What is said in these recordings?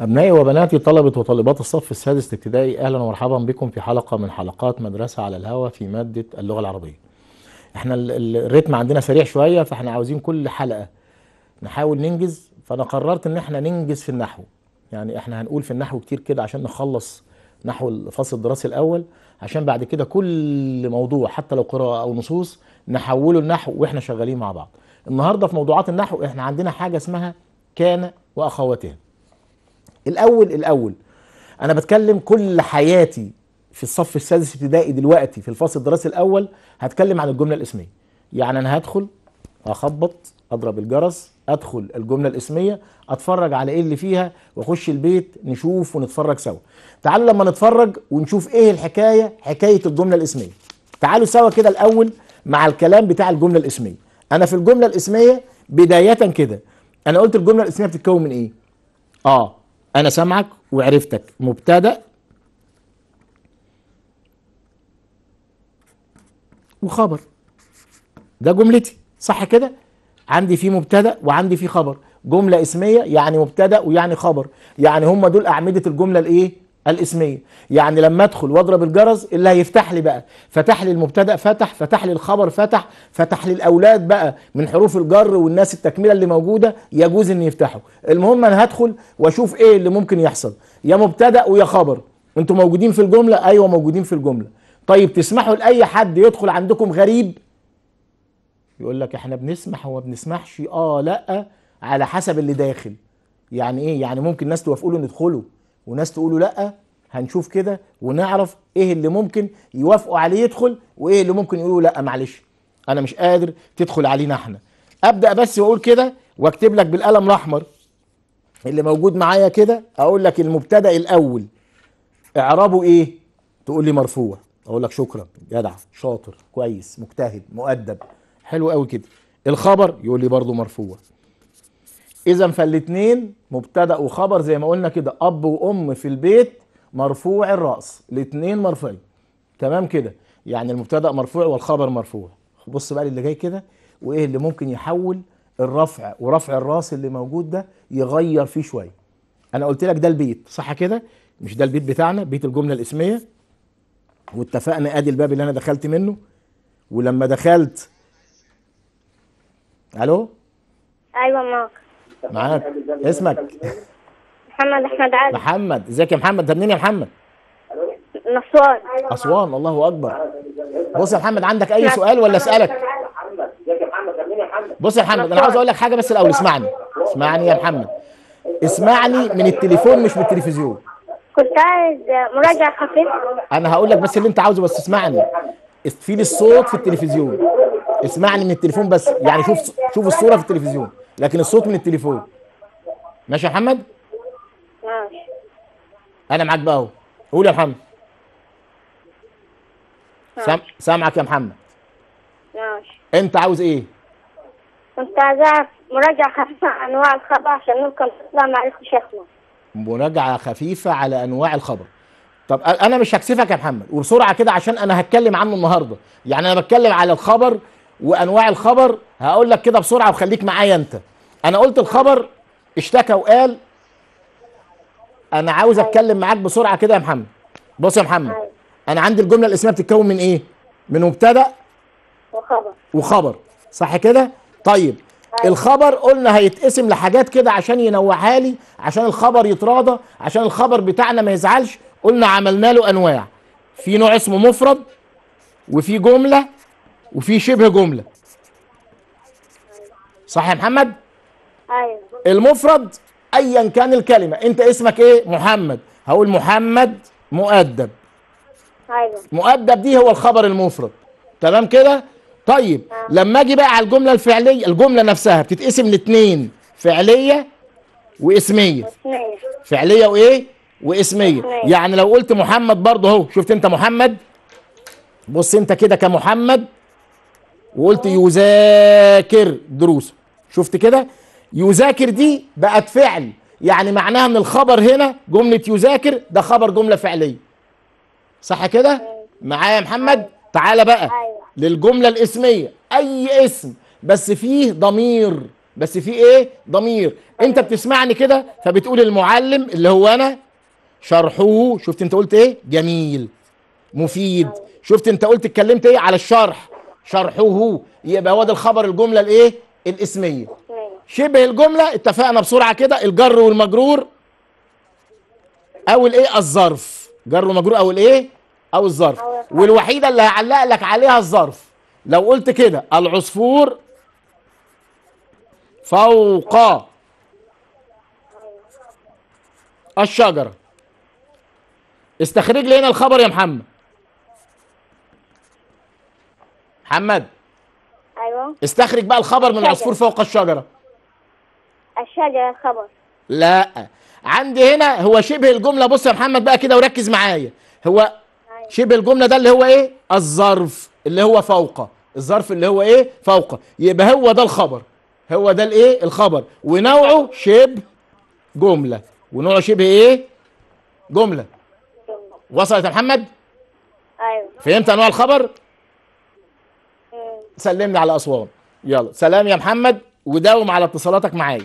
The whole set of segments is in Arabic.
أبنائي وبناتي طلبة وطالبات الصف السادس الابتدائي أهلا ومرحبا بكم في حلقة من حلقات مدرسة على الهوا في مادة اللغة العربية. احنا الريتم عندنا سريع شوية فاحنا عاوزين كل حلقة نحاول ننجز فأنا قررت إن احنا ننجز في النحو. يعني احنا هنقول في النحو كتير كده عشان نخلص نحو الفصل الدراسي الأول عشان بعد كده كل موضوع حتى لو قراءة أو نصوص نحوله النحو واحنا شغالين مع بعض. النهارده في موضوعات النحو احنا عندنا حاجة اسمها كان وأخواتها. الاول الاول انا بتكلم كل حياتي في الصف السادس ابتدائي دلوقتي في الفصل الدراسي الاول هتكلم عن الجمله الاسميه يعني انا هدخل اخبط اضرب الجرس ادخل الجمله الاسميه اتفرج على ايه اللي فيها واخش البيت نشوف ونتفرج سوا تعالوا لما نتفرج ونشوف ايه الحكايه حكايه الجمله الاسميه تعالوا سوا كده الاول مع الكلام بتاع الجمله الاسميه انا في الجمله الاسميه بدايه كده انا قلت الجمله الاسميه بتتكون من ايه اه أنا سامعك وعرفتك مبتدأ وخبر ده جملتي صح كده عندي فيه مبتدأ وعندي فيه خبر جملة اسمية يعني مبتدأ ويعني خبر يعني هم دول أعمدة الجملة الإيه الاسميه يعني لما ادخل واضرب الجرس اللي هيفتح لي بقى فتح لي المبتدا فتح فتح لي الخبر فتح فتح لي الاولاد بقى من حروف الجر والناس التكمله اللي موجوده يجوز ان يفتحوا المهم انا هدخل واشوف ايه اللي ممكن يحصل يا مبتدا ويا خبر انتوا موجودين في الجمله ايوه موجودين في الجمله طيب تسمحوا لاي حد يدخل عندكم غريب يقول لك احنا بنسمح وما بنسمحش اه لا على حسب اللي داخل يعني ايه يعني ممكن ناس توافقوا له ندخله وناس تقولوا لا هنشوف كده ونعرف ايه اللي ممكن يوافقوا عليه يدخل وايه اللي ممكن يقولوا لا معلش انا مش قادر تدخل علينا احنا ابدا بس واقول كده واكتب لك بالقلم الاحمر اللي موجود معايا كده اقول لك المبتدا الاول اعرابه ايه تقول لي مرفوع اقول لك شكرا جدع شاطر كويس مجتهد مؤدب حلو قوي كده الخبر يقول لي برضه مرفوع اذا فالاثنين مبتدا وخبر زي ما قلنا كده اب وام في البيت مرفوع الراس الاثنين مرفوعين تمام كده يعني المبتدا مرفوع والخبر مرفوع بص بقى اللي جاي كده وايه اللي ممكن يحول الرفع ورفع الراس اللي موجود ده يغير فيه شويه انا قلت لك ده البيت صح كده مش ده البيت بتاعنا بيت الجمله الاسميه واتفقنا ادي الباب اللي انا دخلت منه ولما دخلت الو ايوه ماما معاك اسمك محمد احمد علي محمد ازيك يا محمد ده منين يا محمد من اسوان اسوان الله اكبر بص يا محمد عندك اي سؤال ولا اسالك بص يا محمد انا عاوز اقول لك حاجه بس الاول اسمعني اسمعني يا محمد اسمعني من التليفون مش من التلفزيون كنت عايز مراجعه خفيفه انا هقول لك بس اللي انت عاوزه بس اسمعني في الصوت في التلفزيون اسمعني من التليفون بس يعني شوف شوف الصوره في التلفزيون لكن الصوت من التليفون ماشي يا محمد ماشي انا معاك بقى اهو قول يا محمد سامعك يا محمد ماشي انت عاوز ايه كنت عايز مراجعه خفيفه عن انواع الخبر عشان ممكن تطلع معرفه شيخنا مراجعه خفيفه على انواع الخبر طب انا مش هكسفك يا محمد وبسرعه كده عشان انا هتكلم عنه النهارده يعني انا بتكلم على الخبر وانواع الخبر هقول لك كده بسرعه وخليك معايا انت انا قلت الخبر اشتكى وقال انا عاوز اتكلم معاك بسرعه كده يا محمد بص يا محمد أيوة. انا عندي الجمله الاسميه بتتكون من ايه من مبتدا وخبر وخبر صح كده طيب أيوة. الخبر قلنا هيتقسم لحاجات كده عشان ينوعها لي عشان الخبر يتراضى عشان الخبر بتاعنا ما يزعلش قلنا عملنا له انواع في نوع اسمه مفرد وفي جمله وفي شبه جمله صح يا محمد ايوه المفرد ايا كان الكلمه انت اسمك ايه محمد هقول محمد مؤدب ايوه مؤدب دي هو الخبر المفرد تمام كده طيب آه. لما اجي بقى على الجمله الفعليه الجمله نفسها بتتقسم لاتنين فعليه واسميه اسمية. فعليه وايه واسميه اسمية. يعني لو قلت محمد برضه اهو شفت انت محمد بص انت كده كمحمد وقلت يذاكر دروسه شفت كده يذاكر دي بقت فعل يعني معناها ان الخبر هنا جمله يذاكر ده خبر جمله فعليه صح كده معايا يا محمد تعالى بقى أيوة. للجمله الاسميه اي اسم بس فيه ضمير بس فيه ايه ضمير انت بتسمعني كده فبتقول المعلم اللي هو انا شرحه شفت انت قلت ايه جميل مفيد شفت انت قلت اتكلمت ايه على الشرح شرحه يبقى هو ده الخبر الجمله الايه الاسميه شبه الجمله اتفقنا بسرعه كده الجر والمجرور او الايه الظرف جر ومجرور او الايه او الظرف والوحيده اللي هعلق لك عليها الظرف لو قلت كده العصفور فوق الشجره استخرج لي هنا الخبر يا محمد محمد ايوه استخرج بقى الخبر من العصفور فوق الشجره الشجره الخبر لا عندي هنا هو شبه الجمله بص يا محمد بقى كده وركز معايا هو أيوة. شبه الجمله ده اللي هو ايه الظرف اللي هو فوقه الظرف اللي هو ايه فوقه يبقى هو ده الخبر هو ده الايه الخبر ونوعه شبه جمله ونوعه شبه ايه جمله وصلت يا محمد ايوه فهمت انواع الخبر سلمني على اسوان يلا سلام يا محمد وداوم على اتصالاتك معايا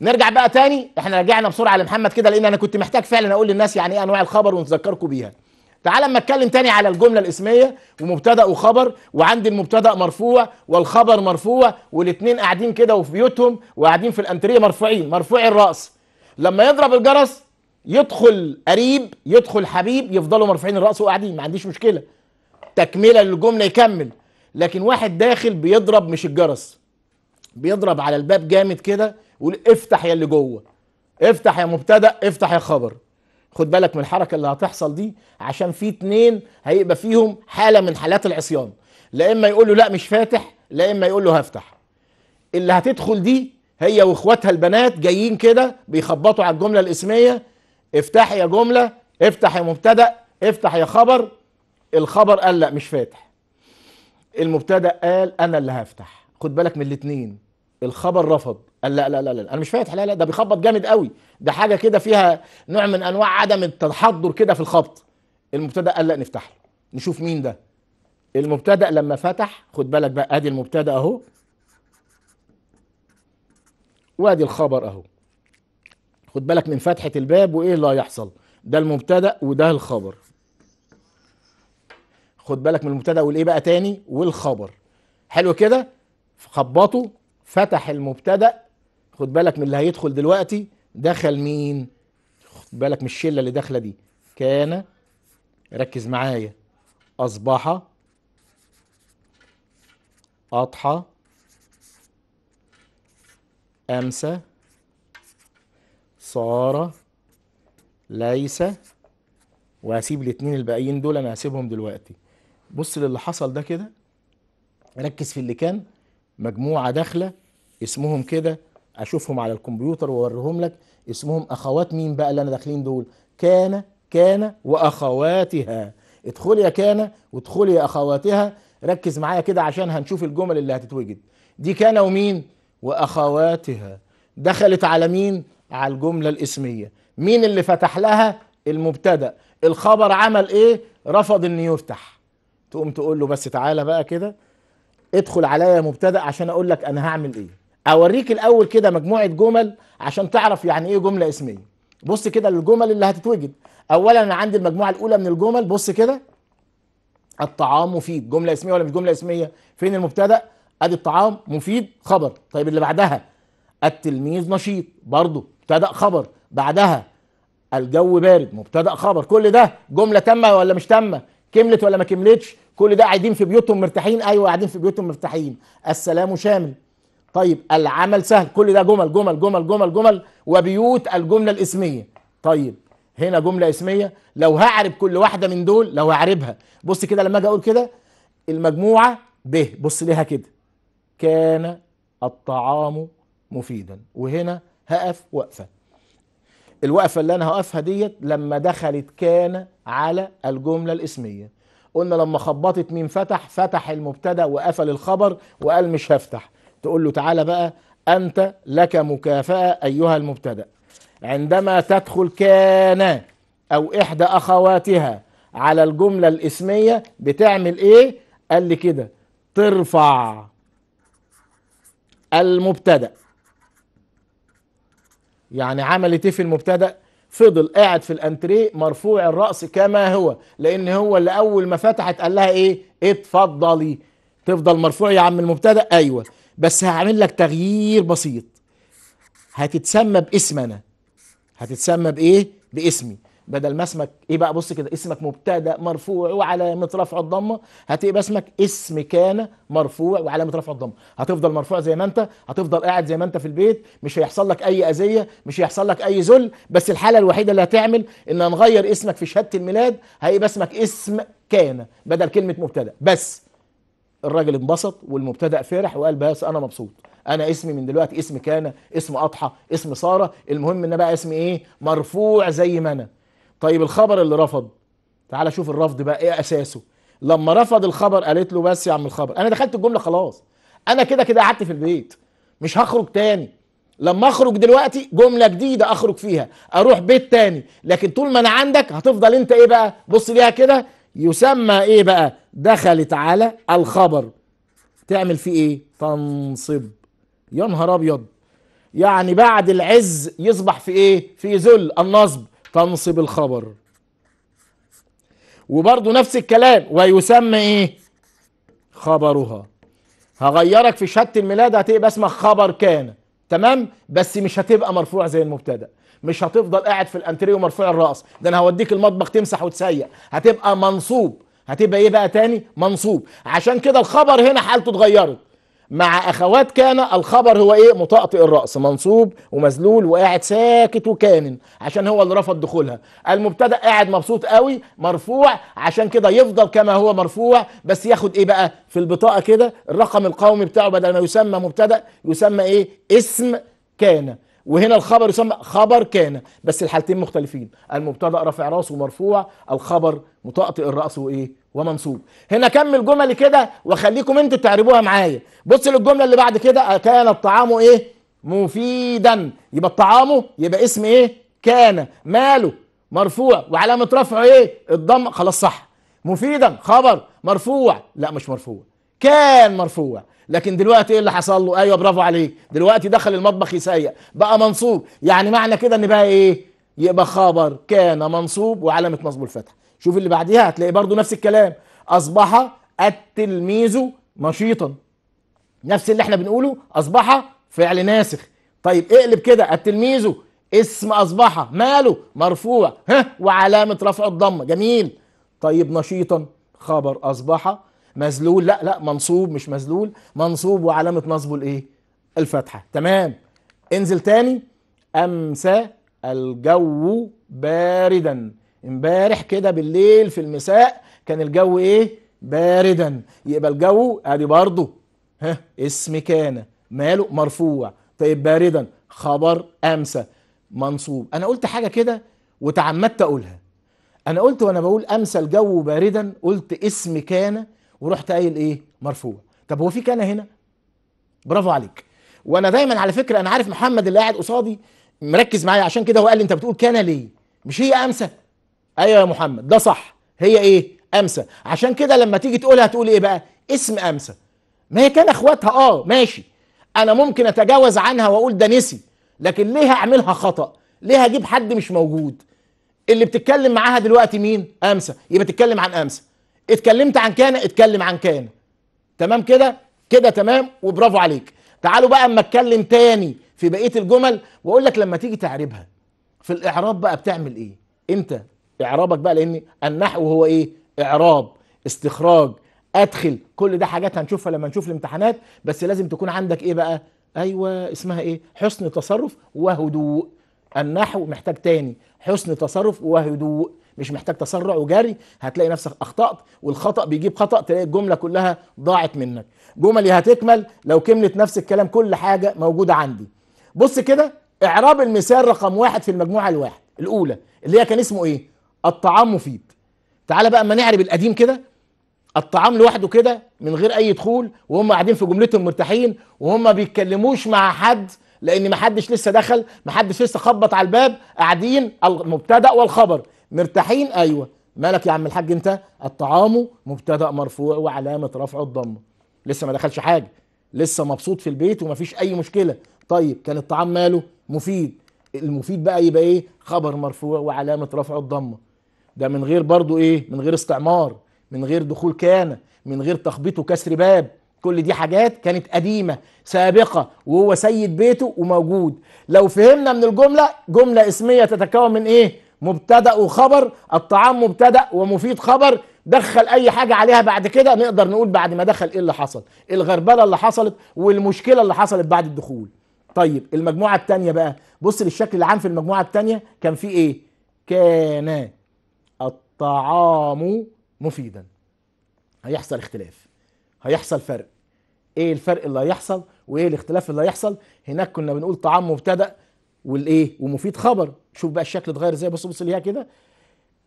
نرجع بقى تاني احنا رجعنا بسرعه لمحمد كده لان انا كنت محتاج فعلا اقول للناس يعني ايه انواع الخبر ونتذكركم بيها تعال اما اتكلم تاني على الجمله الاسميه ومبتدا وخبر وعندي المبتدا مرفوع والخبر مرفوع والاثنين قاعدين كده وفي بيوتهم وقاعدين في الانتريه مرفوعين مرفوع الراس لما يضرب الجرس يدخل قريب يدخل حبيب يفضلوا مرفوعين الراس وقاعدين ما عنديش مشكله تكمله للجمله يكمل لكن واحد داخل بيضرب مش الجرس بيضرب على الباب جامد كده يقول افتح يا اللي جوه افتح يا مبتدا افتح يا خبر خد بالك من الحركه اللي هتحصل دي عشان في اتنين هيبقى فيهم حاله من حالات العصيان لا اما يقول له لا مش فاتح لا اما يقول له هفتح اللي هتدخل دي هي واخواتها البنات جايين كده بيخبطوا على الجمله الاسميه افتح يا جمله افتح يا مبتدا افتح يا خبر الخبر قال لا مش فاتح المبتدا قال انا اللي هفتح خد بالك من الاثنين الخبر رفض قال لا لا لا لا انا مش فاتح لا لا ده بيخبط جامد قوي ده حاجه كده فيها نوع من انواع عدم التحضر كده في الخبط المبتدا قال لا نفتح له نشوف مين ده المبتدا لما فتح خد بالك بقى ادي المبتدا اهو وادي الخبر اهو خد بالك من فتحه الباب وايه اللي هيحصل ده المبتدا وده الخبر خد بالك من المبتدا والايه بقى تاني والخبر حلو كده خبطه فتح المبتدا خد بالك من اللي هيدخل دلوقتي دخل مين خد بالك من الشله اللي داخله دي كان ركز معايا اصبح اضحى امسى صار ليس وهسيب الاثنين الباقيين دول انا هسيبهم دلوقتي بص للي حصل ده كده ركز في اللي كان مجموعه داخله اسمهم كده اشوفهم على الكمبيوتر واوريهم لك اسمهم اخوات مين بقى اللي انا داخلين دول كان كان واخواتها ادخل يا كان وادخل يا اخواتها ركز معايا كده عشان هنشوف الجمل اللي هتتوجد دي كان ومين واخواتها دخلت على مين على الجمله الاسميه مين اللي فتح لها المبتدا الخبر عمل ايه رفض انه يفتح تقوم تقول له بس تعالى بقى كده ادخل عليا مبتدا عشان اقول لك انا هعمل ايه اوريك الاول كده مجموعه جمل عشان تعرف يعني ايه جمله اسميه بص كده للجمل اللي هتتوجد اولا انا عندي المجموعه الاولى من الجمل بص كده الطعام مفيد جمله اسميه ولا مش جمله اسميه فين المبتدا ادي الطعام مفيد خبر طيب اللي بعدها التلميذ نشيط برضه مبتدا خبر بعدها الجو بارد مبتدا خبر كل ده جمله تامه ولا مش تامه كملت ولا ما كملتش كل ده قاعدين في بيوتهم مرتاحين ايوه قاعدين في بيوتهم مرتاحين السلام شامل طيب العمل سهل كل ده جمل جمل جمل جمل جمل وبيوت الجمله الاسميه طيب هنا جمله اسميه لو هعرب كل واحده من دول لو هعربها بص كده لما اجي اقول كده المجموعه ب بص ليها كده كان الطعام مفيدا وهنا هقف وقفه الوقفه اللي انا هقفها ديت لما دخلت كان على الجمله الاسميه قلنا لما خبطت مين فتح فتح المبتدا وقفل الخبر وقال مش هفتح تقول له تعالى بقى انت لك مكافاه ايها المبتدا عندما تدخل كان او احدى اخواتها على الجمله الاسميه بتعمل ايه قال لي كده ترفع المبتدا يعني عملت ايه في المبتدا فضل قاعد في الانتريه مرفوع الراس كما هو لان هو اللي اول ما فتحت قال لها ايه اتفضلي تفضل مرفوع يا عم المبتدا ايوه بس هعمل لك تغيير بسيط هتتسمى باسم انا هتتسمى بايه باسمي بدل ما اسمك ايه بقى بص كده اسمك مبتدا مرفوع وعلامه رفع الضمه هتبقى اسمك اسم كان مرفوع وعلامه رفع الضمه هتفضل مرفوع زي ما انت هتفضل قاعد زي ما انت في البيت مش هيحصل لك اي اذيه مش هيحصل لك اي ذل بس الحاله الوحيده اللي هتعمل ان هنغير اسمك في شهاده الميلاد هيبقى اسمك اسم كان بدل كلمه مبتدا بس الراجل انبسط والمبتدا فرح وقال بس انا مبسوط انا اسمي من دلوقتي اسم كان اسم اضحى اسم ساره المهم ان بقى اسمي ايه مرفوع زي ما انا طيب الخبر اللي رفض تعال شوف الرفض بقى ايه اساسه لما رفض الخبر قالت له بس يا عم الخبر انا دخلت الجمله خلاص انا كده كده قعدت في البيت مش هخرج تاني لما اخرج دلوقتي جمله جديده اخرج فيها اروح بيت تاني لكن طول ما انا عندك هتفضل انت ايه بقى بص ليها كده يسمى ايه بقى دخلت على الخبر تعمل فيه ايه تنصب يا نهار ابيض يعني بعد العز يصبح في ايه في ذل النصب تنصب الخبر وبرضه نفس الكلام ويسمى ايه خبرها هغيرك في شهاده الميلاد هتبقى اسمها خبر كان تمام بس مش هتبقى مرفوع زي المبتدا مش هتفضل قاعد في الانتريو مرفوع الراس ده انا هوديك المطبخ تمسح وتسيق هتبقى منصوب هتبقى ايه بقى تاني منصوب عشان كده الخبر هنا حالته اتغيرت مع اخوات كان الخبر هو ايه مطأطئ الراس منصوب ومذلول وقاعد ساكت وكامن عشان هو اللي رفض دخولها المبتدا قاعد مبسوط قوي مرفوع عشان كده يفضل كما هو مرفوع بس ياخد ايه بقى في البطاقه كده الرقم القومي بتاعه بدل ما يسمى مبتدا يسمى ايه اسم كان وهنا الخبر يسمى خبر كان بس الحالتين مختلفين المبتدا رافع راسه مرفوع الخبر متأطئ الراس وايه ومنصوب هنا كمل جملي كده وخليكم انتوا تعربوها معايا بص للجمله اللي بعد كده كان الطعام ايه مفيدا يبقى الطعام يبقى اسم ايه كان ماله مرفوع وعلامه رفعه ايه الضم خلاص صح مفيدا خبر مرفوع لا مش مرفوع كان مرفوع لكن دلوقتي ايه اللي حصل له ايوه برافو عليك دلوقتي دخل المطبخ يسيق بقى منصوب يعني معنى كده ان بقى ايه يبقى خبر كان منصوب وعلامه نصبه الفتح شوف اللي بعديها هتلاقي برضو نفس الكلام اصبح التلميذ نشيطا نفس اللي احنا بنقوله اصبح فعل ناسخ طيب اقلب كده التلميذ اسم اصبح ماله مرفوع ها وعلامه رفع الضمه جميل طيب نشيطا خبر اصبح مذلول لا لا منصوب مش مذلول منصوب وعلامه نصبه الايه الفتحه تمام انزل تاني امسى الجو باردا امبارح كده بالليل في المساء كان الجو ايه باردا يبقى الجو ادي برضه ها اسم كان ماله مرفوع طيب باردا خبر امسى منصوب انا قلت حاجه كده وتعمدت اقولها انا قلت وانا بقول امسى الجو باردا قلت اسم كان ورحت قايل ايه مرفوع طب هو في كان هنا برافو عليك وانا دايما على فكره انا عارف محمد اللي قاعد قصادي مركز معايا عشان كده هو قال لي انت بتقول كان ليه مش هي امسى ايوه يا محمد ده صح هي ايه امسى عشان كده لما تيجي تقولها تقول ايه بقى اسم امسى ما هي كان اخواتها اه ماشي انا ممكن اتجاوز عنها واقول ده نسي لكن ليه هعملها خطا ليه هجيب حد مش موجود اللي بتتكلم معاها دلوقتي مين امسى يبقى تتكلم عن امسى اتكلمت عن كان اتكلم عن كان تمام كده كده تمام وبرافو عليك تعالوا بقى اما اتكلم تاني في بقيه الجمل واقول لك لما تيجي تعربها في الاعراب بقى بتعمل ايه انت اعرابك بقى لان النحو هو ايه اعراب استخراج ادخل كل ده حاجات هنشوفها لما نشوف الامتحانات بس لازم تكون عندك ايه بقى ايوه اسمها ايه حسن تصرف وهدوء النحو محتاج تاني حسن تصرف وهدوء مش محتاج تسرع وجري هتلاقي نفسك اخطات والخطا بيجيب خطا تلاقي الجمله كلها ضاعت منك جملي هتكمل لو كملت نفس الكلام كل حاجه موجوده عندي بص كده اعراب المثال رقم واحد في المجموعه الواحد الاولى اللي هي كان اسمه ايه الطعام مفيد تعالى بقى اما نعرب القديم كده الطعام لوحده كده من غير اي دخول وهم قاعدين في جملتهم مرتاحين وهم بيتكلموش مع حد لان محدش لسه دخل محدش لسه خبط على الباب قاعدين المبتدا والخبر مرتاحين ايوه مالك يا عم الحاج انت الطعام مبتدا مرفوع وعلامه رفعه الضمه لسه ما دخلش حاجه لسه مبسوط في البيت ومفيش اي مشكله طيب كان الطعام ماله مفيد المفيد بقى يبقى ايه خبر مرفوع وعلامه رفعه الضمه ده من غير برضو ايه من غير استعمار من غير دخول كان من غير تخبيط وكسر باب كل دي حاجات كانت قديمة سابقة وهو سيد بيته وموجود لو فهمنا من الجملة جملة اسمية تتكون من ايه مبتدا وخبر الطعام مبتدا ومفيد خبر دخل اي حاجه عليها بعد كده نقدر نقول بعد ما دخل ايه اللي حصل الغربله اللي حصلت والمشكله اللي حصلت بعد الدخول طيب المجموعه الثانيه بقى بص للشكل العام في المجموعه الثانيه كان في ايه كان الطعام مفيدا هيحصل اختلاف هيحصل فرق ايه الفرق اللي هيحصل وايه الاختلاف اللي هيحصل هناك كنا بنقول طعام مبتدا والايه ومفيد خبر شوف بقى الشكل اتغير ازاي بص بص ليها كده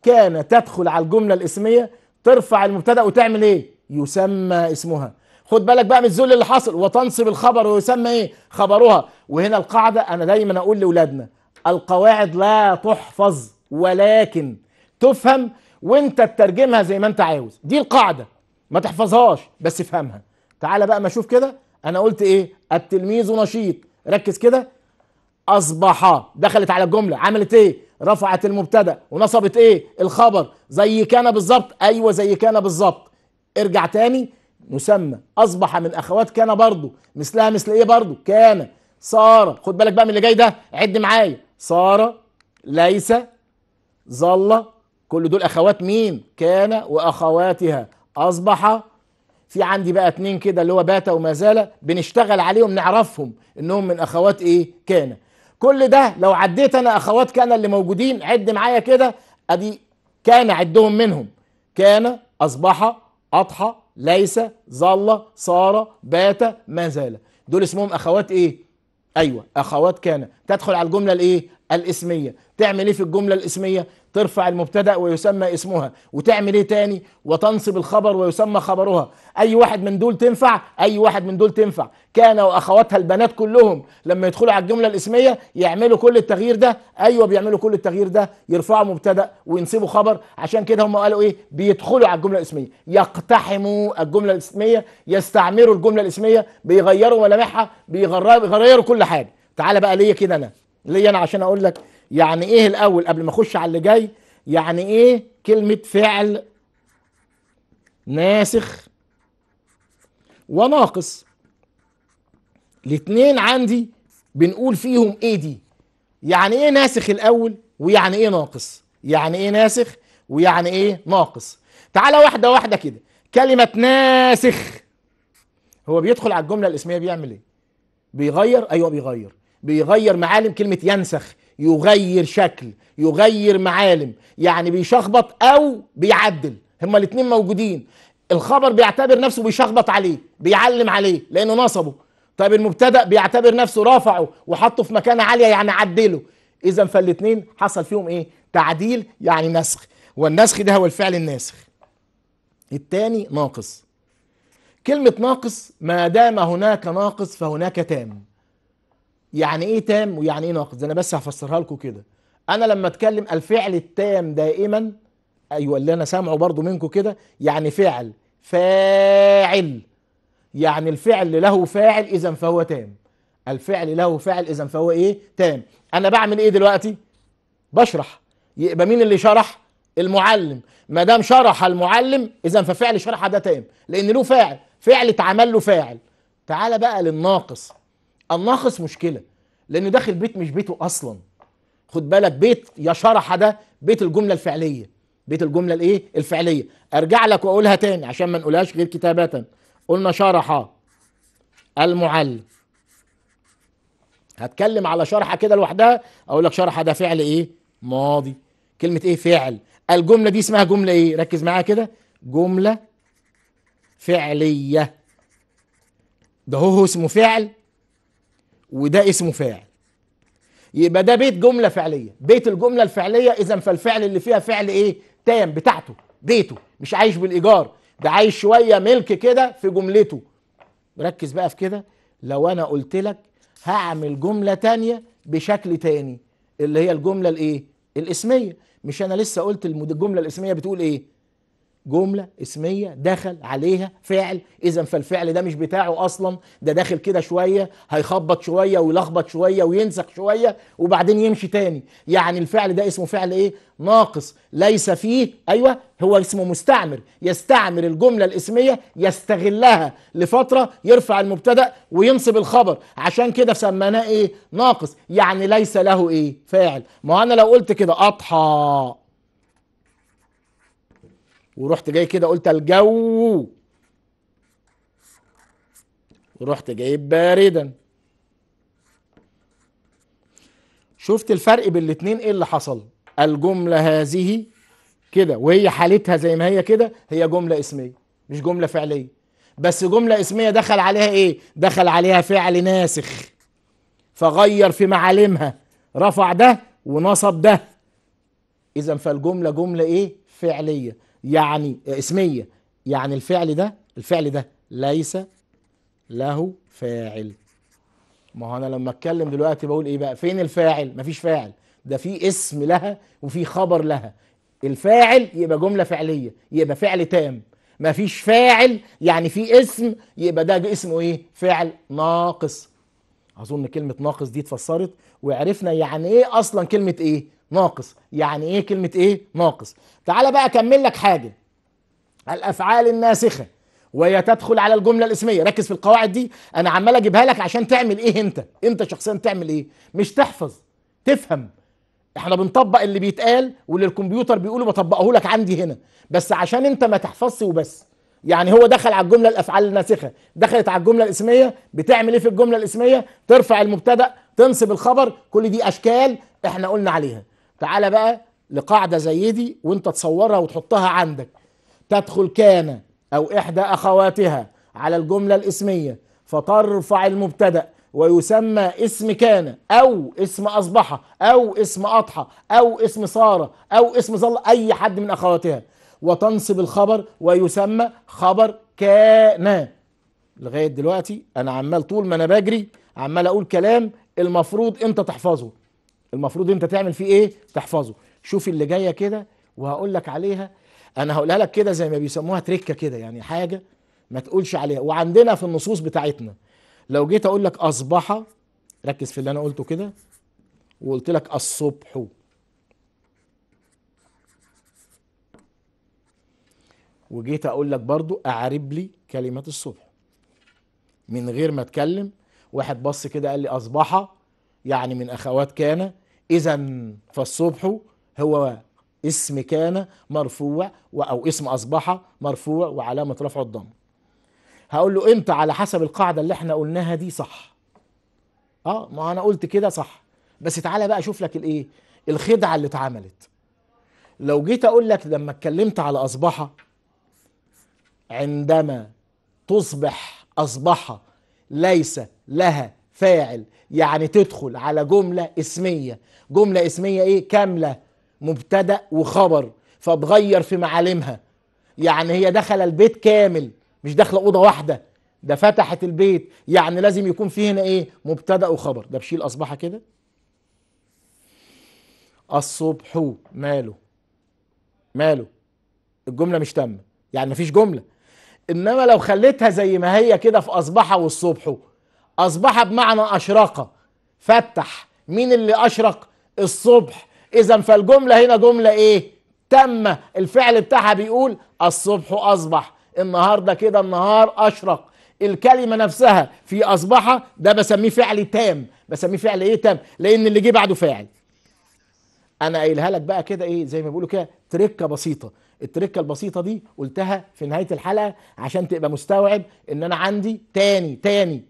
كان تدخل على الجمله الاسميه ترفع المبتدا وتعمل ايه يسمى اسمها خد بالك بقى من الذل اللي حصل وتنصب الخبر ويسمى ايه خبرها وهنا القاعده انا دايما اقول لاولادنا القواعد لا تحفظ ولكن تفهم وانت تترجمها زي ما انت عاوز دي القاعده ما تحفظهاش بس افهمها تعالى بقى ما اشوف كده انا قلت ايه التلميذ نشيط ركز كده اصبح دخلت على الجمله عملت ايه رفعت المبتدا ونصبت ايه الخبر زي كان بالظبط ايوه زي كان بالظبط ارجع تاني مسمى اصبح من اخوات كان برضو مثلها مثل ايه برضو كان ساره خد بالك بقى من اللي جاي ده عد معايا ساره ليس ظل كل دول اخوات مين كان واخواتها اصبح في عندي بقى اتنين كده اللي هو بات وما زال بنشتغل عليهم نعرفهم انهم من اخوات ايه كان كل ده لو عديت انا اخوات كان اللي موجودين عد معايا كده ادي كان عدهم منهم كان اصبح اضحى ليس ظل صار بات ما زال دول اسمهم اخوات ايه ايوه اخوات كان تدخل على الجمله الايه الاسميه تعمل ايه في الجمله الاسميه ترفع المبتدا ويسمى اسمها وتعمل ايه تاني وتنصب الخبر ويسمى خبرها اي واحد من دول تنفع اي واحد من دول تنفع كان واخواتها البنات كلهم لما يدخلوا على الجمله الاسميه يعملوا كل التغيير ده ايوه بيعملوا كل التغيير ده يرفعوا مبتدا وينصبوا خبر عشان كده هم قالوا ايه بيدخلوا على الجمله الاسميه يقتحموا الجمله الاسميه يستعمروا الجمله الاسميه بيغيروا ملامحها بيغيروا كل حاجه تعال بقى ليا كده انا ليا انا عشان اقول لك يعني ايه الاول قبل ما اخش على اللي جاي يعني ايه كلمه فعل ناسخ وناقص الاتنين عندي بنقول فيهم ايه دي يعني ايه ناسخ الاول ويعني ايه ناقص يعني ايه ناسخ ويعني ايه ناقص تعالى واحده واحده كده كلمه ناسخ هو بيدخل على الجمله الاسميه بيعمل ايه بيغير ايوه بيغير بيغير معالم كلمه ينسخ يغير شكل يغير معالم يعني بيشخبط او بيعدل هما الاثنين موجودين الخبر بيعتبر نفسه بيشخبط عليه بيعلم عليه لانه نصبه طيب المبتدا بيعتبر نفسه رافعه وحطه في مكانه عاليه يعني عدله اذا فالاثنين حصل فيهم ايه تعديل يعني نسخ والنسخ ده هو الفعل الناسخ الثاني ناقص كلمه ناقص ما دام هناك ناقص فهناك تام يعني ايه تام ويعني ايه ناقص انا بس هفسرها لكم كده انا لما اتكلم الفعل التام دائما ايوه اللي انا سامعه برضو منكم كده يعني فعل فاعل يعني الفعل له فاعل اذا فهو تام الفعل له فاعل اذا فهو ايه تام انا بعمل ايه دلوقتي بشرح يبقى مين اللي شرح المعلم ما دام شرح المعلم اذا ففعل شرح ده تام لان له فاعل فعل اتعمل له فاعل تعال بقى للناقص الناقص مشكله لانه داخل بيت مش بيته اصلا خد بالك بيت يا شرح ده بيت الجمله الفعليه بيت الجمله الايه الفعليه ارجع لك واقولها تاني عشان ما نقولهاش غير كتابه قلنا شرح المعلم هتكلم على شرحه كده لوحدها اقول لك شرحه ده فعل ايه ماضي كلمه ايه فعل الجمله دي اسمها جمله ايه ركز معايا كده جمله فعليه ده هو اسمه فعل وده اسمه فاعل يبقى ده بيت جمله فعليه بيت الجمله الفعليه اذا فالفعل اللي فيها فعل ايه تام بتاعته بيته مش عايش بالايجار ده عايش شويه ملك كده في جملته ركز بقى في كده لو انا قلت لك هعمل جمله تانية بشكل تاني اللي هي الجمله الايه الاسميه مش انا لسه قلت الجمله الاسميه بتقول ايه جملة اسمية دخل عليها فعل إذا فالفعل ده مش بتاعه أصلا ده داخل كده شوية هيخبط شوية ويلخبط شوية وينسخ شوية وبعدين يمشي تاني يعني الفعل ده اسمه فعل إيه؟ ناقص ليس فيه أيوة هو اسمه مستعمر يستعمر الجملة الاسمية يستغلها لفترة يرفع المبتدأ وينصب الخبر عشان كده سميناه إيه؟ ناقص يعني ليس له إيه؟ فاعل ما أنا لو قلت كده أضحى ورحت جاي كده قلت الجو ورحت جايب باردا شفت الفرق بين الاثنين ايه اللي حصل الجملة هذه كده وهي حالتها زي ما هي كده هي جملة اسمية مش جملة فعلية بس جملة اسمية دخل عليها ايه دخل عليها فعل ناسخ فغير في معالمها رفع ده ونصب ده اذا فالجملة جملة ايه فعلية يعني اسمية يعني الفعل ده الفعل ده ليس له فاعل ما هو انا لما اتكلم دلوقتي بقول ايه بقى فين الفاعل مفيش فاعل ده في اسم لها وفي خبر لها الفاعل يبقى جملة فعلية يبقى فعل تام مفيش فاعل يعني في اسم يبقى ده اسمه ايه فعل ناقص اظن كلمة ناقص دي اتفسرت وعرفنا يعني ايه اصلا كلمة ايه ناقص يعني ايه كلمه ايه ناقص تعال بقى اكمل لك حاجه الافعال الناسخه وهي تدخل على الجمله الاسميه ركز في القواعد دي انا عمال اجيبها لك عشان تعمل ايه انت انت شخصيا تعمل ايه مش تحفظ تفهم احنا بنطبق اللي بيتقال واللي الكمبيوتر بيقوله بطبقه لك عندي هنا بس عشان انت ما تحفظش وبس يعني هو دخل على الجمله الافعال الناسخه دخلت على الجمله الاسميه بتعمل ايه في الجمله الاسميه ترفع المبتدا تنصب الخبر كل دي اشكال احنا قلنا عليها تعالى بقى لقاعده زي دي وانت تصورها وتحطها عندك تدخل كان او احدى اخواتها على الجمله الاسميه فترفع المبتدا ويسمى اسم كان او اسم اصبح او اسم اضحى او اسم ساره او اسم ظل اي حد من اخواتها وتنصب الخبر ويسمى خبر كان لغايه دلوقتي انا عمال طول ما انا بجري عمال اقول كلام المفروض انت تحفظه المفروض انت تعمل فيه ايه تحفظه شوف اللي جايه كده وهقول لك عليها انا هقولها لك كده زي ما بيسموها تركه كده يعني حاجه ما تقولش عليها وعندنا في النصوص بتاعتنا لو جيت اقول لك اصبح ركز في اللي انا قلته كده وقلت لك الصبح وجيت اقول لك برضو اعرب لي كلمه الصبح من غير ما اتكلم واحد بص كده قال لي اصبح يعني من اخوات كان إذا فالصبح هو اسم كان مرفوع أو اسم أصبح مرفوع وعلامة رفع الضم هقول له امتى على حسب القاعدة اللي احنا قلناها دي صح اه ما انا قلت كده صح بس تعالى بقى اشوف لك الايه الخدعة اللي اتعملت لو جيت اقول لك لما اتكلمت على اصبح عندما تصبح اصبح ليس لها فاعل يعني تدخل على جملة اسمية جملة اسمية ايه كاملة مبتدأ وخبر فتغير في معالمها يعني هي دخل البيت كامل مش داخلة أوضة واحدة ده فتحت البيت يعني لازم يكون فيه هنا ايه مبتدأ وخبر ده بشيل أصبحة كده الصبح ماله ماله الجملة مش تامة يعني مفيش جملة إنما لو خليتها زي ما هي كده في أصبح والصبح اصبح بمعنى اشرق فتح مين اللي اشرق الصبح اذا فالجمله هنا جمله ايه تم الفعل بتاعها بيقول الصبح اصبح النهارده كده النهار اشرق الكلمه نفسها في اصبح ده بسميه فعل تام بسميه فعل ايه تام لان اللي جه بعده فاعل انا قايلها لك بقى كده ايه زي ما بيقولوا كده تركه بسيطه التركه البسيطه دي قلتها في نهايه الحلقه عشان تبقى مستوعب ان انا عندي تاني تاني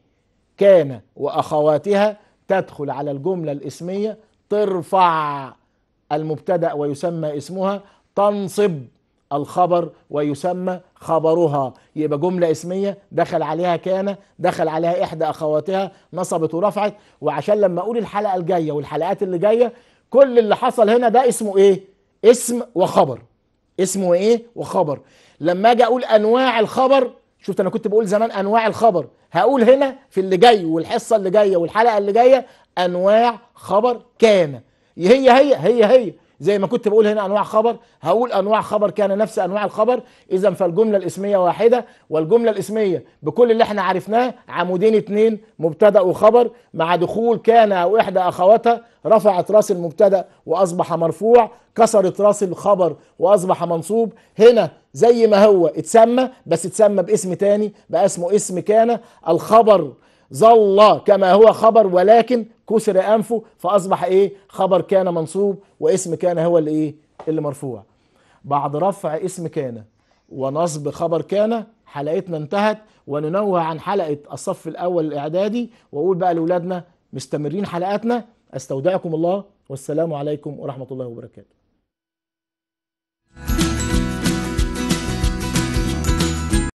كان وأخواتها تدخل على الجملة الاسمية ترفع المبتدأ ويسمى اسمها تنصب الخبر ويسمى خبرها يبقى جملة اسمية دخل عليها كان دخل عليها إحدى أخواتها نصبت ورفعت وعشان لما أقول الحلقة الجاية والحلقات اللي جاية كل اللي حصل هنا ده اسمه إيه؟ اسم وخبر اسمه إيه؟ وخبر لما أجي أقول أنواع الخبر شفت انا كنت بقول زمان انواع الخبر هقول هنا في اللي جاي والحصه اللي جايه والحلقه اللي جايه انواع خبر كان هي هي هي هي زي ما كنت بقول هنا انواع خبر هقول انواع خبر كان نفس انواع الخبر اذا فالجمله الاسميه واحده والجمله الاسميه بكل اللي احنا عرفناه عمودين اتنين مبتدا وخبر مع دخول كان او احدى اخواتها رفعت راس المبتدا واصبح مرفوع كسرت راس الخبر واصبح منصوب هنا زي ما هو اتسمى بس اتسمى باسم تاني بقى اسمه اسم كان الخبر ظل كما هو خبر ولكن كسر أنفه فأصبح إيه خبر كان منصوب واسم كان هو اللي إيه اللي مرفوع بعد رفع اسم كان ونصب خبر كان حلقتنا انتهت وننوه عن حلقة الصف الأول الإعدادي وأقول بقى لأولادنا مستمرين حلقاتنا أستودعكم الله والسلام عليكم ورحمة الله وبركاته